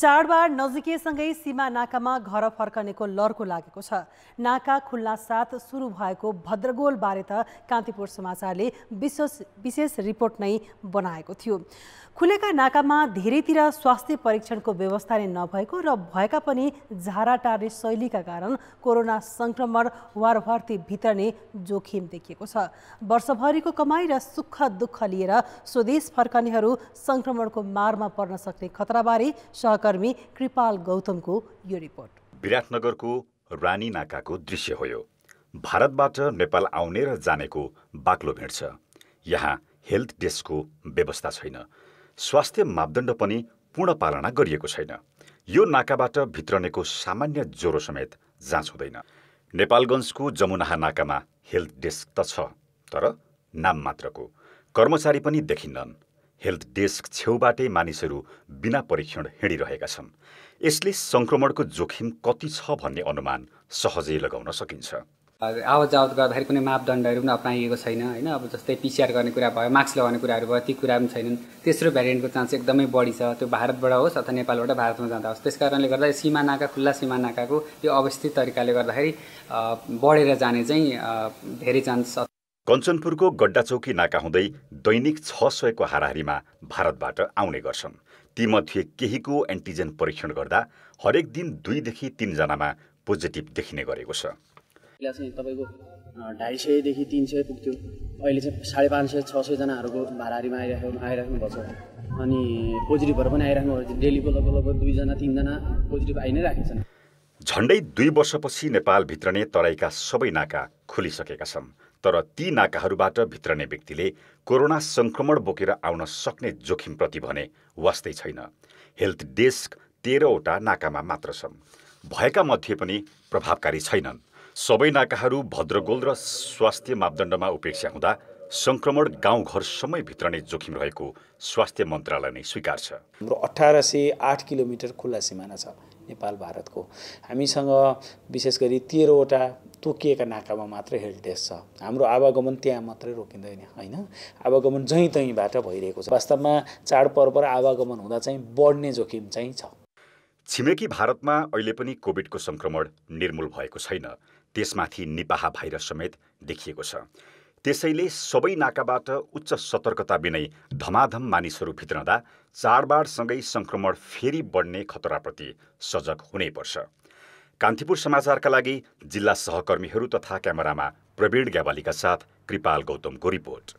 चाडबाड नजिकैसँगै सीमा नाकामा घर फर्कनेको लर्को लागेको छ नाका खुल्ला साथ सुरु भएको भद्रगोलबारे त कान्तिपुर समाचारले विशेष विशेष रिपोर्ट नै बनाएको थियो खुलेका नाकामा धेरैतिर स्वास्थ्य परीक्षणको व्यवस्था नै नभएको र भएका पनि झारा टार्ने शैलीका कारण कोरोना सङ्क्रमण वारभर्ती भित्र नै जोखिम देखिएको छ वर्षभरिको कमाई र सुख दुःख लिएर स्वदेश फर्कनेहरू सङ्क्रमणको मारमा पर्न सक्ने खतराबारे सहकारी सहकर्मी कृपाल गौतमको यो रिपोर्ट विराटनगरको रानी नाकाको दृश्य हो यो भारतबाट नेपाल आउने र जानेको बाक्लो भेट छ यहाँ हेल्थ डेस्कको व्यवस्था छैन स्वास्थ्य मापदण्ड पनि पूर्ण पालना गरिएको छैन यो नाकाबाट भित्रनेको सामान्य ज्वरो समेत जाँच हुँदैन नेपालगञ्जको जमुनाहा नाकामा हेल्थ डेस्क त छ तर नाम मात्रको कर्मचारी पनि देखिन्नन् हेल्थ डेस्क छेउबाटै मानिसहरू बिना परीक्षण हिँडिरहेका छन् यसले सङ्क्रमणको जोखिम कति छ भन्ने अनुमान सहजै लगाउन सकिन्छ आवत जावत गर्दाखेरि कुनै मापदण्डहरू पनि अप्नाइएको छैन होइन अब जस्तै पिसिआर गर्ने कुरा भयो मास्क लगाउने कुराहरू भयो ती कुरा पनि छैनन् तेस्रो भेरिएन्टको चान्स एकदमै बढी छ त्यो भारतबाट होस् अथवा नेपालबाट भारतमा जाँदा होस् त्यस कारणले गर्दा सिमानाका खुल्ला सिमानाकाको यो अवस्थित तरिकाले गर्दाखेरि बढेर जाने चाहिँ धेरै चान्स कञ्चनपुरको गड्डाचौकी नाका हुँदै दैनिक छ सयको हाराहारीमा भारतबाट आउने गर्छन् तीमध्ये केहीको एन्टिजेन परीक्षण गर्दा हरेक दिन दुईदेखि तिनजनामा पोजिटिभ देखिने गरेको छ चाहिँ तपाईँको ढाई सयदेखि तिन सय पुग्थ्यो अहिले चाहिँ साढे पाँच सय छ सयजनाहरूको हाराहारीमा आइरह आइराख्नु भएको छ अनि पोजिटिभहरू पनि आइराख्नु भएको छ डेलीको लगभग लगभग दुईजना तिनजना पोजिटिभ आइ नै राखेको छन् झन्डै दुई वर्षपछि नेपाल भित्रने तराईका सबै नाका खोलिसकेका छन् तर ती नाकाहरूबाट भित्रने व्यक्तिले कोरोना संक्रमण बोकेर आउन सक्ने जोखिमप्रति भने वास्तै छैन हेल्थ डेस्क तेह्रवटा नाकामा मात्र छन् भएका मध्ये पनि प्रभावकारी छैनन् सबै नाकाहरू भद्रगोल र स्वास्थ्य मापदण्डमा उपेक्षा हुँदा सङ्क्रमण गाउँघरसम्मै भित्रने जोखिम रहेको स्वास्थ्य मन्त्रालय नै छ हाम्रो अठार सय आठ किलोमिटर खुल्ला सिमाना छ नेपाल भारतको हामीसँग विशेष गरी तेह्रवटा तोकिएका नाकामा मात्रै हेल्प डेस्क छ हाम्रो आवागमन त्यहाँ मात्रै रोकिँदैन होइन आवागमन जहीँ तहीँबाट भइरहेको छ वास्तवमा चाडपर्व र आवागमन हुँदा चाहिँ बढ्ने जोखिम चाहिँ छ छिमेकी भारतमा अहिले पनि कोभिडको सङ्क्रमण निर्मूल भएको छैन त्यसमाथि निपाह भाइरस समेत देखिएको छ त्यसैले सबै नाकाबाट उच्च सतर्कता बिनै धमाधम मानिसहरू भित्रँदा चाडबाडसँगै सङ्क्रमण फेरि बढ्ने खतराप्रति सजग हुनैपर्छ कान्तिपुर समाचारका लागि जिल्ला सहकर्मीहरू तथा क्यामेरामा प्रवीण ग्यावालीका साथ कृपाल गौतमको रिपोर्ट